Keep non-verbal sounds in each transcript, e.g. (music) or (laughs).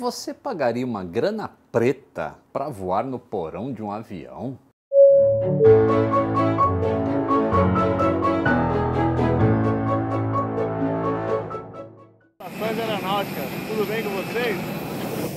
Você pagaria uma grana preta para voar no porão de um avião? Saudações aeronáuticas, tudo bem com vocês?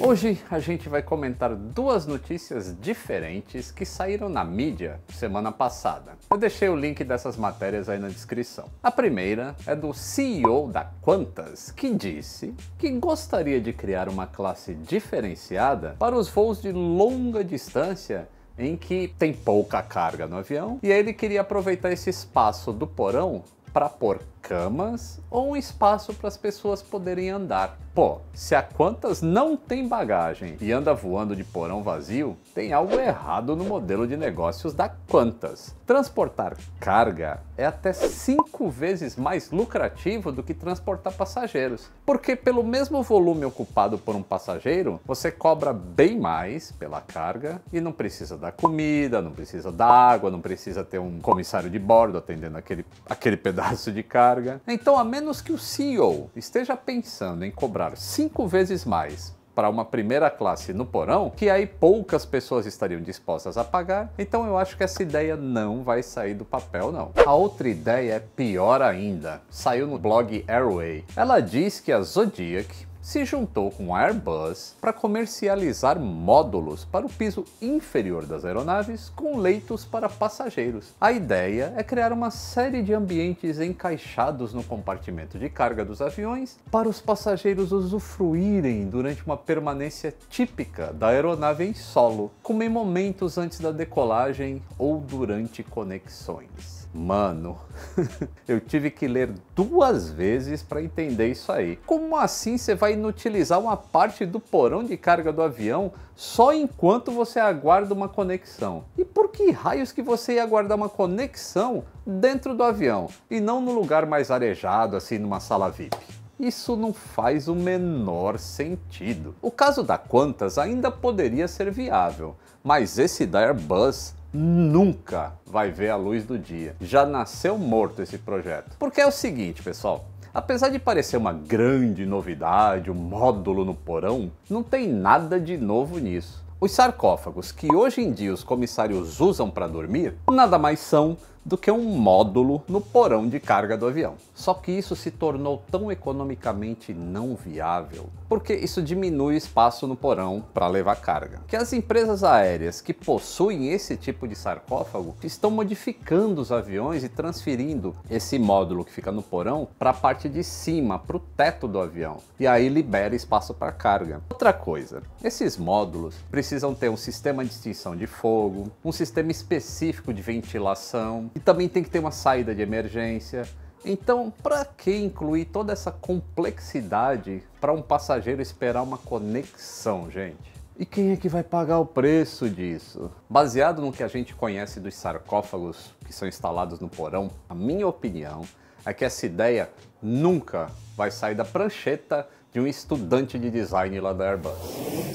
Hoje a gente vai comentar duas notícias diferentes que saíram na mídia semana passada. Eu deixei o link dessas matérias aí na descrição. A primeira é do CEO da Qantas, que disse que gostaria de criar uma classe diferenciada para os voos de longa distância em que tem pouca carga no avião e aí ele queria aproveitar esse espaço do porão para pôr camas ou um espaço para as pessoas poderem andar. Pô, se a Qantas não tem bagagem e anda voando de porão vazio, tem algo errado no modelo de negócios da Qantas. Transportar carga é até cinco vezes mais lucrativo do que transportar passageiros, porque pelo mesmo volume ocupado por um passageiro, você cobra bem mais pela carga e não precisa da comida, não precisa da água, não precisa ter um comissário de bordo atendendo aquele, aquele (laughs) pedaço de carga carga. Então, a menos que o CEO esteja pensando em cobrar cinco vezes mais para uma primeira classe no porão, que aí poucas pessoas estariam dispostas a pagar. Então eu acho que essa ideia não vai sair do papel não. A outra ideia é pior ainda. Saiu no blog Airway. Ela diz que a Zodiac se juntou com a Airbus para comercializar módulos para o piso inferior das aeronaves com leitos para passageiros. A ideia é criar uma série de ambientes encaixados no compartimento de carga dos aviões para os passageiros usufruírem durante uma permanência típica da aeronave em solo, como em momentos antes da decolagem ou durante conexões. Mano, (laughs) eu tive que ler duas vezes para entender isso aí. Como assim você vai inutilizar uma parte do porão de carga do avião só enquanto você aguarda uma conexão. E por que raios que você ia aguardar uma conexão dentro do avião e não no lugar mais arejado, assim numa sala VIP? Isso não faz o menor sentido. O caso da Quantas ainda poderia ser viável, mas esse da Airbus nunca vai ver a luz do dia. Já nasceu morto esse projeto. Porque é o seguinte, pessoal, Apesar de parecer uma grande novidade, um módulo no porão, não tem nada de novo nisso. Os sarcófagos que hoje em dia os comissários usam para dormir nada mais são do que um módulo no porão de carga do avião. Só que isso se tornou tão economicamente não viável, porque isso diminui o espaço no porão para levar carga, que as empresas aéreas que possuem esse tipo de sarcófago estão modificando os aviões e transferindo esse módulo que fica no porão para a parte de cima, para o teto do avião, e aí libera espaço para carga. Outra coisa, esses módulos precisam ter um sistema de extinção de fogo, um sistema específico de ventilação, e também tem que ter uma saída de emergência. Então, para que incluir toda essa complexidade para um passageiro esperar uma conexão, gente? E quem é que vai pagar o preço disso? Baseado no que a gente conhece dos sarcófagos que são instalados no porão, a minha opinião é que essa ideia nunca vai sair da prancheta de um estudante de design lá da Airbus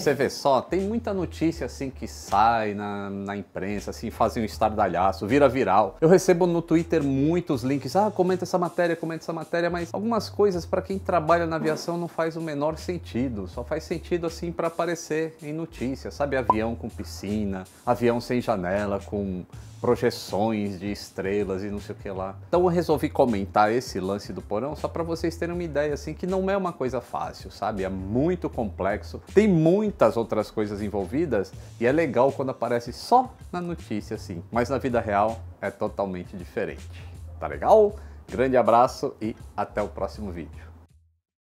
você vê só, tem muita notícia assim que sai na, na imprensa, assim, fazem um estardalhaço, vira viral. Eu recebo no Twitter muitos links, ah, comenta essa matéria, comenta essa matéria, mas algumas coisas para quem trabalha na aviação não faz o menor sentido, só faz sentido assim para aparecer em notícia, sabe? Avião com piscina, avião sem janela, com projeções de estrelas e não sei o que lá. Então eu resolvi comentar esse lance do porão só para vocês terem uma ideia assim que não é uma coisa fácil, sabe? É muito complexo, tem muitas outras coisas envolvidas e é legal quando aparece só na notícia assim, mas na vida real é totalmente diferente. Tá legal? Grande abraço e até o próximo vídeo.